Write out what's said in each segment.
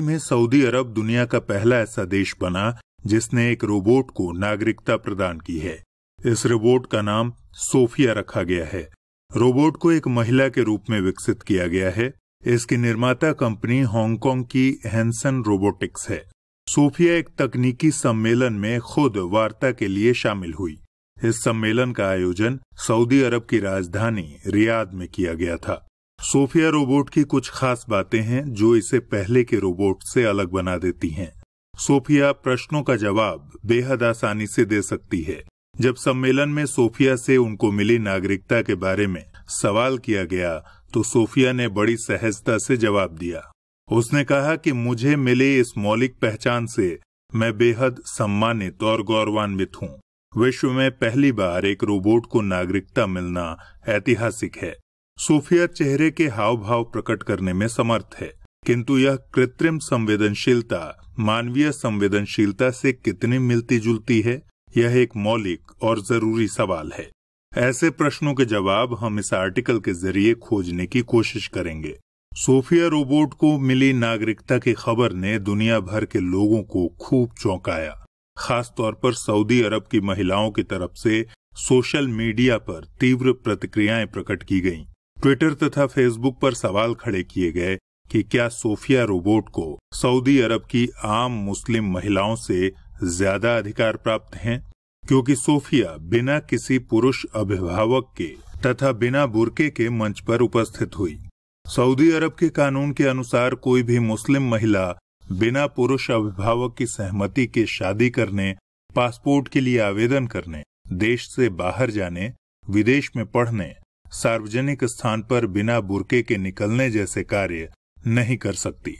में सऊदी अरब दुनिया का पहला ऐसा देश बना जिसने एक रोबोट को नागरिकता प्रदान की है इस रोबोट का नाम सोफिया रखा गया है रोबोट को एक महिला के रूप में विकसित किया गया है इसकी निर्माता कंपनी हांगकांग की हैंसन रोबोटिक्स है सोफिया एक तकनीकी सम्मेलन में खुद वार्ता के लिए शामिल हुई इस सम्मेलन का आयोजन सऊदी अरब की राजधानी रियाद में किया गया था सोफिया रोबोट की कुछ खास बातें हैं जो इसे पहले के रोबोट से अलग बना देती हैं। सोफिया प्रश्नों का जवाब बेहद आसानी से दे सकती है जब सम्मेलन में सोफिया से उनको मिली नागरिकता के बारे में सवाल किया गया तो सोफिया ने बड़ी सहजता से जवाब दिया उसने कहा कि मुझे मिले इस मौलिक पहचान से मैं बेहद सम्मानित और गौरवान्वित हूँ विश्व में पहली बार एक रोबोट को नागरिकता मिलना ऐतिहासिक है सूफिया चेहरे के हाव भाव प्रकट करने में समर्थ है किंतु यह कृत्रिम संवेदनशीलता मानवीय संवेदनशीलता से कितनी मिलती जुलती है यह एक मौलिक और जरूरी सवाल है ऐसे प्रश्नों के जवाब हम इस आर्टिकल के जरिए खोजने की कोशिश करेंगे सोफिया रोबोट को मिली नागरिकता की खबर ने दुनिया भर के लोगों को खूब चौंकाया खासतौर पर सऊदी अरब की महिलाओं की तरफ से सोशल मीडिया पर तीव्र प्रतिक्रियाएं प्रकट की गईं। ट्विटर तथा फेसबुक पर सवाल खड़े किए गए कि क्या सोफिया रोबोट को सऊदी अरब की आम मुस्लिम महिलाओं से ज्यादा अधिकार प्राप्त हैं क्योंकि सोफिया बिना किसी पुरुष अभिभावक के तथा बिना बुरके के मंच पर उपस्थित हुई सऊदी अरब के कानून के अनुसार कोई भी मुस्लिम महिला बिना पुरुष अभिभावक की सहमति के शादी करने पासपोर्ट के लिए आवेदन करने देश से बाहर जाने विदेश में पढ़ने सार्वजनिक स्थान पर बिना बुरके के निकलने जैसे कार्य नहीं कर सकती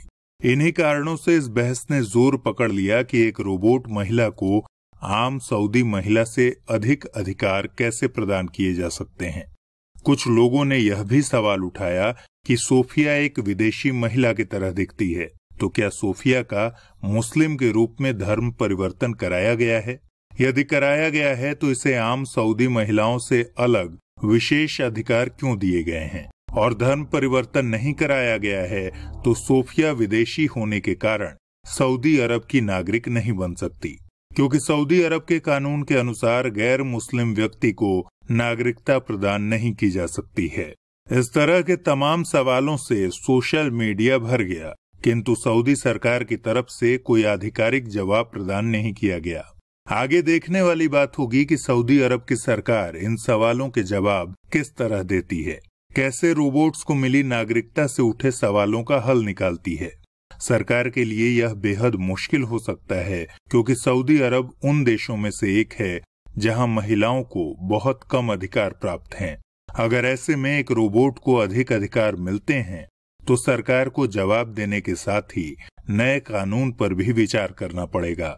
इन्हीं कारणों से इस बहस ने जोर पकड़ लिया कि एक रोबोट महिला को आम सऊदी महिला से अधिक अधिकार कैसे प्रदान किए जा सकते हैं कुछ लोगों ने यह भी सवाल उठाया कि सोफिया एक विदेशी महिला की तरह दिखती है तो क्या सोफिया का मुस्लिम के रूप में धर्म परिवर्तन कराया गया है यदि कराया गया है तो इसे आम सऊदी महिलाओं से अलग विशेष अधिकार क्यों दिए गए हैं और धर्म परिवर्तन नहीं कराया गया है तो सोफिया विदेशी होने के कारण सऊदी अरब की नागरिक नहीं बन सकती क्योंकि सऊदी अरब के कानून के अनुसार गैर मुस्लिम व्यक्ति को नागरिकता प्रदान नहीं की जा सकती है इस तरह के तमाम सवालों से सोशल मीडिया भर गया किंतु सऊदी सरकार की तरफ से कोई आधिकारिक जवाब प्रदान नहीं किया गया आगे देखने वाली बात होगी कि सऊदी अरब की सरकार इन सवालों के जवाब किस तरह देती है कैसे रोबोट्स को मिली नागरिकता से उठे सवालों का हल निकालती है सरकार के लिए यह बेहद मुश्किल हो सकता है क्योंकि सऊदी अरब उन देशों में से एक है जहां महिलाओं को बहुत कम अधिकार प्राप्त हैं अगर ऐसे में एक रोबोट को अधिक अधिकार मिलते हैं तो सरकार को जवाब देने के साथ ही नए कानून पर भी विचार करना पड़ेगा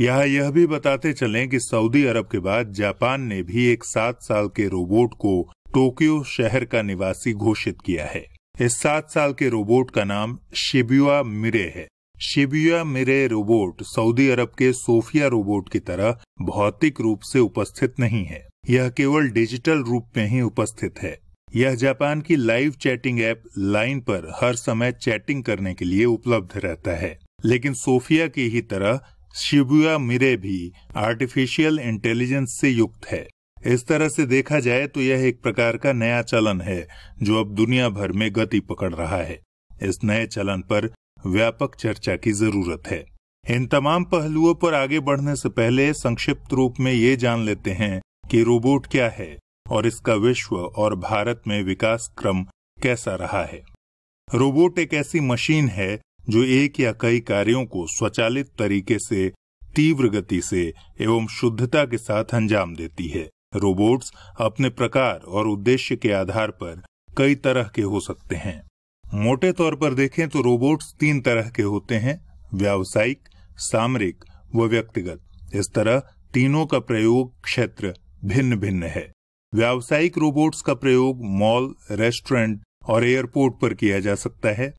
यहाँ यह भी बताते चलें कि सऊदी अरब के बाद जापान ने भी एक सात साल के रोबोट को टोक्यो शहर का निवासी घोषित किया है इस सात साल के रोबोट का नाम शिबुआ मिरे है Shibuya Mirai robot Saudi Arab के सोफिया रोबोट की तरह भौतिक रूप से उपस्थित नहीं है यह केवल डिजिटल रूप में ही उपस्थित है यह जापान की लाइव चैटिंग ऐप लाइन पर हर समय चैटिंग करने के लिए उपलब्ध रहता है लेकिन सोफिया की ही तरह शिबुया मिरे भी आर्टिफिशियल इंटेलिजेंस से युक्त है इस तरह से देखा जाए तो यह एक प्रकार का नया चलन है जो अब दुनिया भर में गति पकड़ रहा है इस नए चलन पर व्यापक चर्चा की जरूरत है इन तमाम पहलुओं पर आगे बढ़ने से पहले संक्षिप्त रूप में ये जान लेते हैं कि रोबोट क्या है और इसका विश्व और भारत में विकास क्रम कैसा रहा है रोबोट एक ऐसी मशीन है जो एक या कई कार्यों को स्वचालित तरीके से तीव्र गति से एवं शुद्धता के साथ अंजाम देती है रोबोट्स अपने प्रकार और उद्देश्य के आधार पर कई तरह के हो सकते हैं मोटे तौर पर देखें तो रोबोट्स तीन तरह के होते हैं व्यावसायिक सामरिक व व्यक्तिगत इस तरह तीनों का प्रयोग क्षेत्र भिन्न भिन्न है व्यावसायिक रोबोट्स का प्रयोग मॉल रेस्टोरेंट और एयरपोर्ट पर किया जा सकता है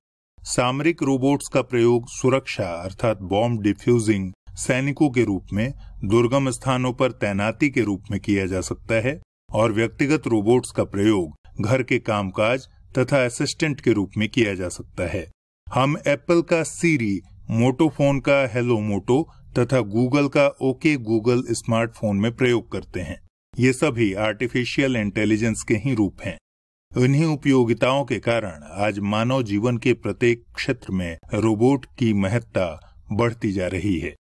सामरिक रोबोट्स का प्रयोग सुरक्षा अर्थात बॉम्ब डिफ्यूजिंग सैनिकों के रूप में दुर्गम स्थानों पर तैनाती के रूप में किया जा सकता है और व्यक्तिगत रोबोट्स का प्रयोग घर के कामकाज तथा असिस्टेंट के रूप में किया जा सकता है हम एप्पल का सीरी मोटोफोन का हेलो मोटो तथा गूगल का ओके गूगल स्मार्टफोन में प्रयोग करते हैं ये सभी आर्टिफिशियल इंटेलिजेंस के ही रूप हैं इन्हीं उपयोगिताओं के कारण आज मानव जीवन के प्रत्येक क्षेत्र में रोबोट की महत्ता बढ़ती जा रही है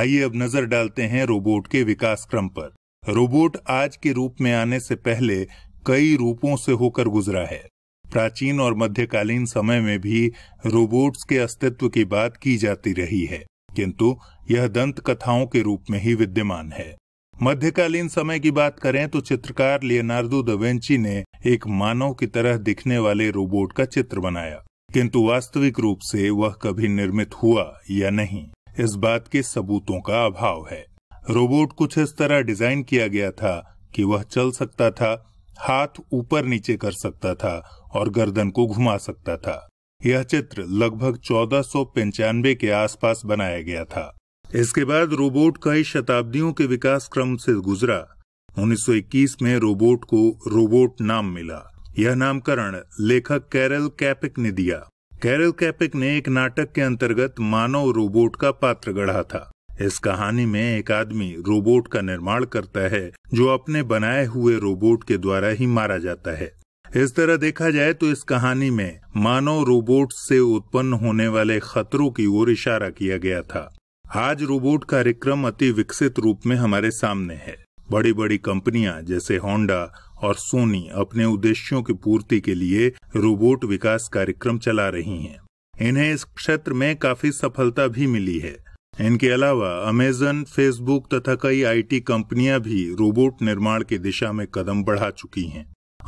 आइए अब नजर डालते हैं रोबोट के विकास क्रम पर रोबोट आज के रूप में आने से पहले कई रूपों से होकर गुजरा है प्राचीन और मध्यकालीन समय में भी रोबोट्स के अस्तित्व की बात की जाती रही है किंतु यह दंत कथाओं के रूप में ही विद्यमान है मध्यकालीन समय की बात करें तो चित्रकार लियोनार्डो दवेंची ने एक मानव की तरह दिखने वाले रोबोट का चित्र बनाया किंतु वास्तविक रूप से वह कभी निर्मित हुआ या नहीं इस बात के सबूतों का अभाव है रोबोट कुछ इस तरह डिजाइन किया गया था कि वह चल सकता था हाथ ऊपर नीचे कर सकता था और गर्दन को घुमा सकता था यह चित्र लगभग चौदह के आसपास बनाया गया था इसके बाद रोबोट कई शताब्दियों के विकास क्रम से गुजरा 1921 में रोबोट को रोबोट नाम मिला यह नामकरण लेखक कैरल कैपिक ने दिया कैरल कैपिक ने एक नाटक के अंतर्गत मानव रोबोट का पात्र गढ़ा था इस कहानी में एक आदमी रोबोट का निर्माण करता है जो अपने बनाए हुए रोबोट के द्वारा ही मारा जाता है इस तरह देखा जाए तो इस कहानी में मानव रोबोट से उत्पन्न होने वाले खतरों की ओर इशारा किया गया था आज रोबोट कार्यक्रम अति विकसित रूप में हमारे सामने है बड़ी बड़ी कंपनियां जैसे होंडा और सोनी अपने उद्देश्यों की पूर्ति के लिए रोबोट विकास कार्यक्रम चला रही हैं। इन्हें इस क्षेत्र में काफी सफलता भी मिली है इनके अलावा अमेजन फेसबुक तथा कई आईटी कंपनियां भी रोबोट निर्माण की दिशा में कदम बढ़ा चुकी हैं।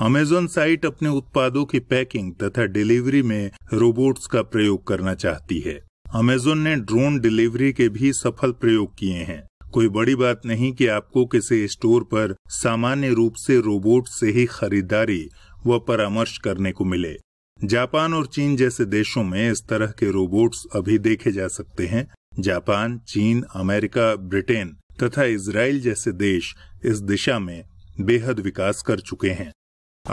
अमेजन साइट अपने उत्पादों की पैकिंग तथा डिलीवरी में रोबोट्स का प्रयोग करना चाहती है अमेजोन ने ड्रोन डिलीवरी के भी सफल प्रयोग किए हैं कोई बड़ी बात नहीं कि आपको किसी स्टोर पर सामान्य रूप से रोबोट से ही खरीदारी व परामर्श करने को मिले जापान और चीन जैसे देशों में इस तरह के रोबोट्स अभी देखे जा सकते हैं जापान चीन अमेरिका ब्रिटेन तथा इसराइल जैसे देश इस दिशा में बेहद विकास कर चुके हैं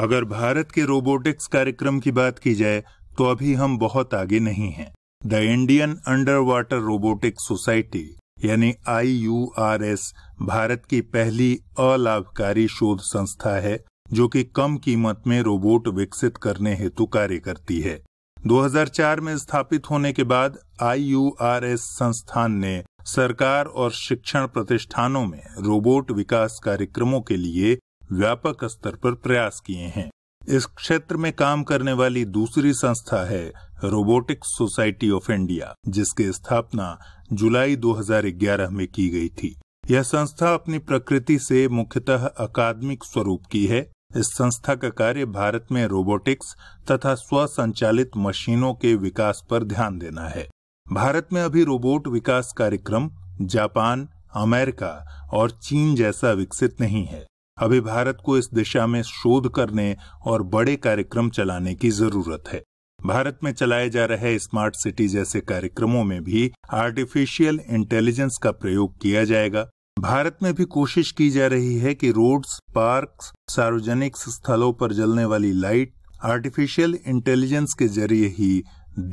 अगर भारत के रोबोटिक्स कार्यक्रम की बात की जाए तो अभी हम बहुत आगे नहीं हैं the Indian underwater robotic society यानी आईयूआरएस भारत की पहली अलाभकारी शोध संस्था है जो कि कम कीमत में रोबोट विकसित करने हेतु कार्य करती है 2004 में स्थापित होने के बाद आईयूआरएस संस्थान ने सरकार और शिक्षण प्रतिष्ठानों में रोबोट विकास कार्यक्रमों के लिए व्यापक स्तर पर प्रयास किए हैं इस क्षेत्र में काम करने वाली दूसरी संस्था है रोबोटिक्स सोसाइटी ऑफ इंडिया जिसकी स्थापना जुलाई 2011 में की गई थी यह संस्था अपनी प्रकृति से मुख्यतः अकादमिक स्वरूप की है इस संस्था का कार्य भारत में रोबोटिक्स तथा स्वसंचालित मशीनों के विकास पर ध्यान देना है भारत में अभी रोबोट विकास कार्यक्रम जापान अमेरिका और चीन जैसा विकसित नहीं है अभी भारत को इस दिशा में शोध करने और बड़े कार्यक्रम चलाने की जरूरत है भारत में चलाए जा रहे स्मार्ट सिटी जैसे कार्यक्रमों में भी आर्टिफिशियल इंटेलिजेंस का प्रयोग किया जाएगा भारत में भी कोशिश की जा रही है कि रोड्स पार्क सार्वजनिक स्थलों पर जलने वाली लाइट आर्टिफिशियल इंटेलिजेंस के जरिए ही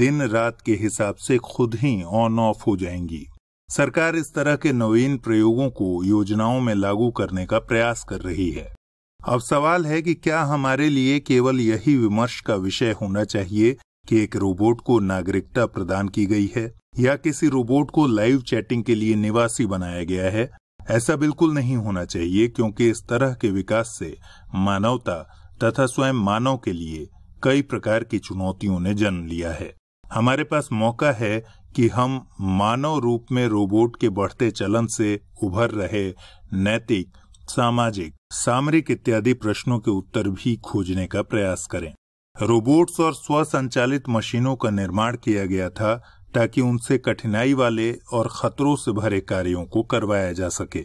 दिन रात के हिसाब से खुद ही ऑन ऑफ हो जाएंगी सरकार इस तरह के नवीन प्रयोगों को योजनाओं में लागू करने का प्रयास कर रही है अब सवाल है कि क्या हमारे लिए केवल यही विमर्श का विषय होना चाहिए कि एक रोबोट को नागरिकता प्रदान की गई है या किसी रोबोट को लाइव चैटिंग के लिए निवासी बनाया गया है ऐसा बिल्कुल नहीं होना चाहिए क्योंकि इस तरह के विकास से मानवता तथा स्वयं मानव के लिए कई प्रकार की चुनौतियों ने जन्म लिया है हमारे पास मौका है कि हम मानव रूप में रोबोट के बढ़ते चलन से उभर रहे नैतिक सामाजिक सामरिक इत्यादि प्रश्नों के उत्तर भी खोजने का प्रयास करें रोबोट्स और स्वसंचालित मशीनों का निर्माण किया गया था ताकि उनसे कठिनाई वाले और खतरों से भरे कार्यों को करवाया जा सके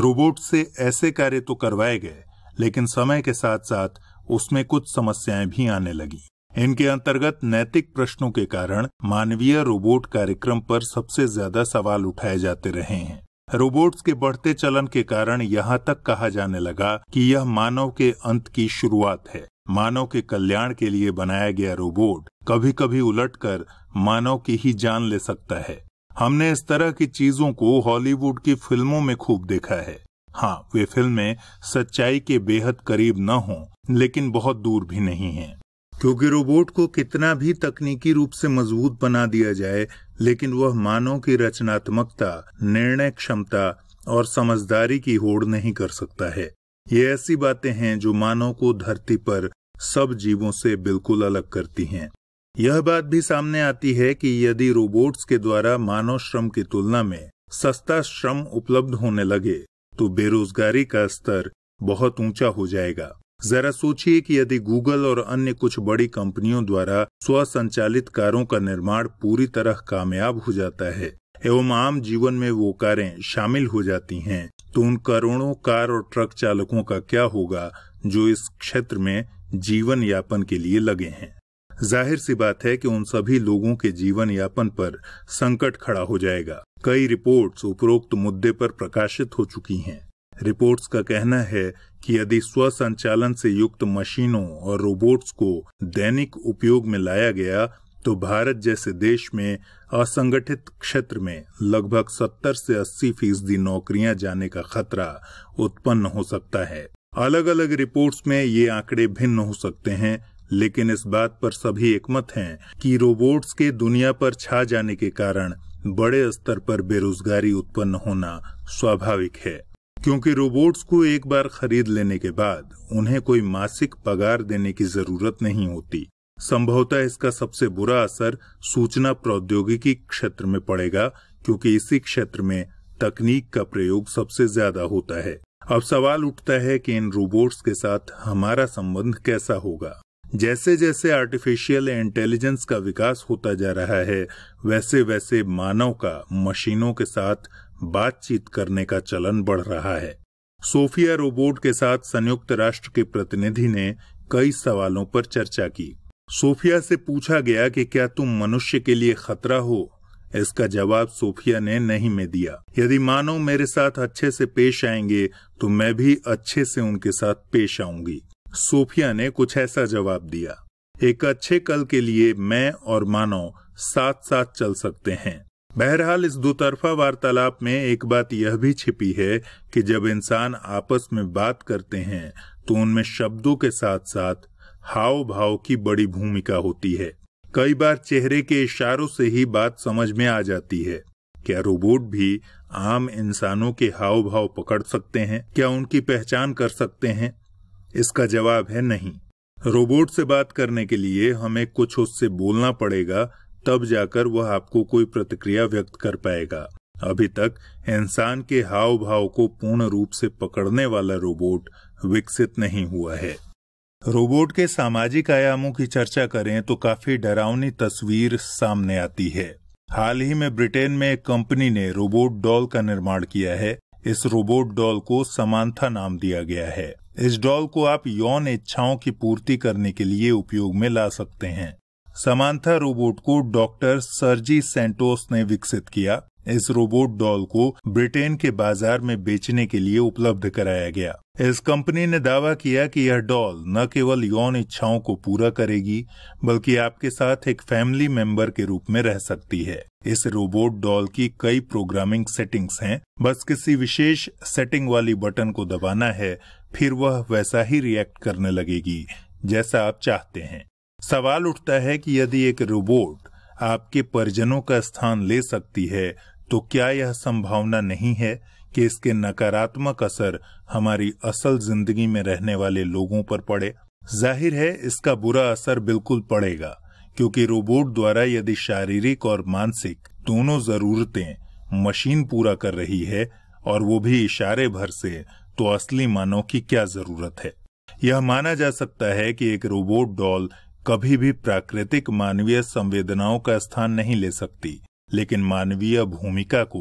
रोबोट से ऐसे कार्य तो करवाए गए लेकिन समय के साथ साथ उसमें कुछ समस्याएं भी आने लगी इनके अंतर्गत नैतिक प्रश्नों के कारण मानवीय रोबोट कार्यक्रम पर सबसे ज्यादा सवाल उठाए जाते रहे हैं रोबोट्स के बढ़ते चलन के कारण यहाँ तक कहा जाने लगा कि यह मानव के अंत की शुरुआत है मानव के कल्याण के लिए बनाया गया रोबोट कभी कभी उलटकर मानव की ही जान ले सकता है हमने इस तरह की चीजों को हॉलीवुड की फिल्मों में खूब देखा है हाँ वे फिल्में सच्चाई के बेहद करीब न हों लेकिन बहुत दूर भी नहीं हैं। क्योंकि रोबोट को कितना भी तकनीकी रूप से मजबूत बना दिया जाए लेकिन वह मानव की रचनात्मकता निर्णय क्षमता और समझदारी की होड़ नहीं कर सकता है ये ऐसी बातें हैं जो मानव को धरती पर सब जीवों से बिल्कुल अलग करती हैं यह बात भी सामने आती है कि यदि रोबोट्स के द्वारा मानव श्रम की तुलना में सस्ता श्रम उपलब्ध होने लगे तो बेरोजगारी का स्तर बहुत ऊंचा हो जाएगा जरा सोचिए कि यदि गूगल और अन्य कुछ बड़ी कंपनियों द्वारा स्व संचालित कारों का निर्माण पूरी तरह कामयाब हो जाता है एवं आम जीवन में वो कारें शामिल हो जाती हैं तो उन करोड़ों कार और ट्रक चालकों का क्या होगा जो इस क्षेत्र में जीवन यापन के लिए लगे हैं जाहिर सी बात है कि उन सभी लोगों के जीवन यापन पर संकट खड़ा हो जाएगा कई रिपोर्ट्स उपरोक्त मुद्दे पर प्रकाशित हो चुकी हैं रिपोर्ट्स का कहना है कि यदि स्वसंचालन से युक्त मशीनों और रोबोट्स को दैनिक उपयोग में लाया गया तो भारत जैसे देश में असंगठित क्षेत्र में लगभग 70 से 80 फीसदी नौकरियां जाने का खतरा उत्पन्न हो सकता है अलग अलग रिपोर्ट्स में ये आंकड़े भिन्न हो सकते हैं लेकिन इस बात पर सभी एकमत हैं कि रोबोट्स के दुनिया पर छा जाने के कारण बड़े स्तर पर बेरोजगारी उत्पन्न होना स्वाभाविक है क्योंकि रोबोट्स को एक बार खरीद लेने के बाद उन्हें कोई मासिक पगार देने की जरूरत नहीं होती संभवतः इसका सबसे बुरा असर सूचना प्रौद्योगिकी क्षेत्र में पड़ेगा क्योंकि इसी क्षेत्र में तकनीक का प्रयोग सबसे ज्यादा होता है अब सवाल उठता है कि इन रोबोट्स के साथ हमारा संबंध कैसा होगा जैसे जैसे आर्टिफिशियल इंटेलिजेंस का विकास होता जा रहा है वैसे वैसे मानव का मशीनों के साथ बातचीत करने का चलन बढ़ रहा है सोफिया रोबोट के साथ संयुक्त राष्ट्र के प्रतिनिधि ने कई सवालों पर चर्चा की सोफिया से पूछा गया कि क्या तुम मनुष्य के लिए खतरा हो इसका जवाब सोफिया ने नहीं में दिया यदि मानव मेरे साथ अच्छे से पेश आएंगे तो मैं भी अच्छे से उनके साथ पेश आऊंगी सोफिया ने कुछ ऐसा जवाब दिया एक अच्छे कल के लिए मैं और मानव साथ साथ चल सकते हैं बहरहाल इस दोतरफा वार्तालाप में एक बात यह भी छिपी है कि जब इंसान आपस में बात करते हैं तो उनमें शब्दों के साथ साथ हाव भाव की बड़ी भूमिका होती है कई बार चेहरे के इशारों से ही बात समझ में आ जाती है क्या रोबोट भी आम इंसानों के हाव भाव पकड़ सकते हैं क्या उनकी पहचान कर सकते हैं इसका जवाब है नहीं रोबोट से बात करने के लिए हमें कुछ उससे बोलना पड़ेगा तब जाकर वह आपको कोई प्रतिक्रिया व्यक्त कर पाएगा अभी तक इंसान के हाव भाव को पूर्ण रूप से पकड़ने वाला रोबोट विकसित नहीं हुआ है रोबोट के सामाजिक आयामों की चर्चा करें तो काफी डरावनी तस्वीर सामने आती है हाल ही में ब्रिटेन में एक कंपनी ने रोबोट डॉल का निर्माण किया है इस रोबोट डॉल को समानता नाम दिया गया है इस डॉल को आप यौन इच्छाओं की पूर्ति करने के लिए उपयोग में ला सकते हैं समांथा रोबोट को डॉक्टर सर्जी सेंटोस ने विकसित किया इस रोबोट डॉल को ब्रिटेन के बाजार में बेचने के लिए उपलब्ध कराया गया इस कंपनी ने दावा किया कि यह डॉल न केवल यौन इच्छाओं को पूरा करेगी बल्कि आपके साथ एक फैमिली मेंबर के रूप में रह सकती है इस रोबोट डॉल की कई प्रोग्रामिंग सेटिंग्स हैं बस किसी विशेष सेटिंग वाली बटन को दबाना है फिर वह वैसा ही रिएक्ट करने लगेगी जैसा आप चाहते हैं सवाल उठता है कि यदि एक रोबोट आपके परिजनों का स्थान ले सकती है तो क्या यह संभावना नहीं है कि इसके नकारात्मक असर हमारी असल जिंदगी में रहने वाले लोगों पर पड़े जाहिर है इसका बुरा असर बिल्कुल पड़ेगा क्योंकि रोबोट द्वारा यदि शारीरिक और मानसिक दोनों जरूरतें मशीन पूरा कर रही है और वो भी इशारे भर से तो असली मानव की क्या जरूरत है यह माना जा सकता है कि एक रोबोट डॉल कभी भी प्राकृतिक मानवीय संवेदनाओं का स्थान नहीं ले सकती लेकिन मानवीय भूमिका को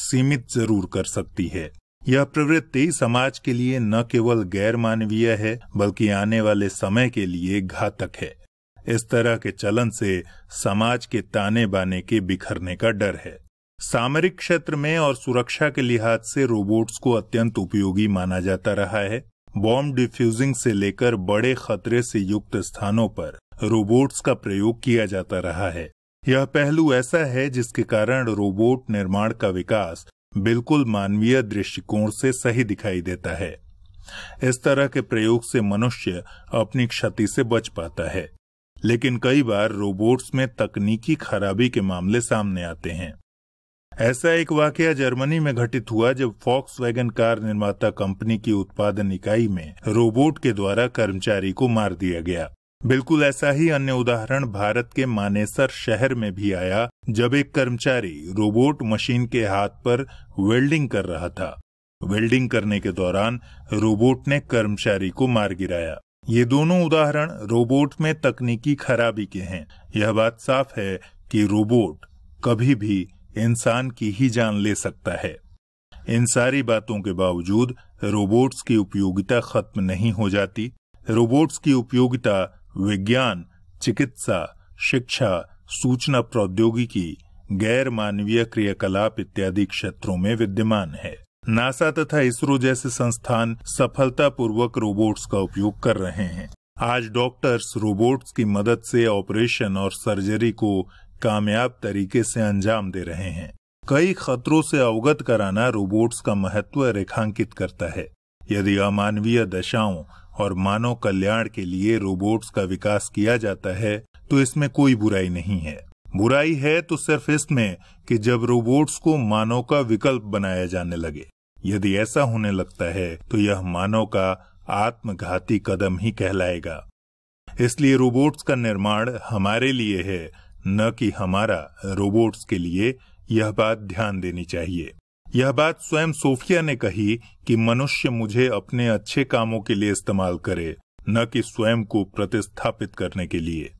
सीमित जरूर कर सकती है यह प्रवृत्ति समाज के लिए न केवल गैर मानवीय है बल्कि आने वाले समय के लिए घातक है इस तरह के चलन से समाज के ताने बाने के बिखरने का डर है सामरिक क्षेत्र में और सुरक्षा के लिहाज से रोबोट्स को अत्यंत उपयोगी माना जाता रहा है बॉम्ब डिफ्यूजिंग से लेकर बड़े खतरे से युक्त स्थानों पर रोबोट्स का प्रयोग किया जाता रहा है यह पहलू ऐसा है जिसके कारण रोबोट निर्माण का विकास बिल्कुल मानवीय दृष्टिकोण से सही दिखाई देता है इस तरह के प्रयोग से मनुष्य अपनी क्षति से बच पाता है लेकिन कई बार रोबोट्स में तकनीकी खराबी के मामले सामने आते हैं ऐसा एक वाकया जर्मनी में घटित हुआ जब फॉक्स वैगन कार निर्माता कंपनी की उत्पादन इकाई में रोबोट के द्वारा कर्मचारी को मार दिया गया बिल्कुल ऐसा ही अन्य उदाहरण भारत के मानेसर शहर में भी आया जब एक कर्मचारी रोबोट मशीन के हाथ पर वेल्डिंग कर रहा था वेल्डिंग करने के दौरान रोबोट ने कर्मचारी को मार गिराया ये दोनों उदाहरण रोबोट में तकनीकी खराबी के हैं यह बात साफ है कि रोबोट कभी भी इंसान की ही जान ले सकता है इन सारी बातों के बावजूद रोबोट्स की उपयोगिता खत्म नहीं हो जाती रोबोट्स की उपयोगिता विज्ञान चिकित्सा शिक्षा सूचना प्रौद्योगिकी गैर मानवीय क्रियाकलाप इत्यादि क्षेत्रों में विद्यमान है नासा तथा इसरो जैसे संस्थान सफलतापूर्वक रोबोट्स का उपयोग कर रहे हैं आज डॉक्टर्स रोबोट्स की मदद से ऑपरेशन और सर्जरी को कामयाब तरीके से अंजाम दे रहे हैं कई खतरों से अवगत कराना रोबोट्स का महत्व रेखांकित करता है यदि अमानवीय दशाओं और मानव कल्याण के लिए रोबोट्स का विकास किया जाता है तो इसमें कोई बुराई नहीं है बुराई है तो सिर्फ इसमें कि जब रोबोट्स को मानव का विकल्प बनाया जाने लगे यदि ऐसा होने लगता है तो यह मानव का आत्मघाती कदम ही कहलाएगा इसलिए रोबोट्स का निर्माण हमारे लिए है न कि हमारा रोबोट्स के लिए यह बात ध्यान देनी चाहिए यह बात स्वयं सोफिया ने कही कि मनुष्य मुझे अपने अच्छे कामों के लिए इस्तेमाल करे न कि स्वयं को प्रतिस्थापित करने के लिए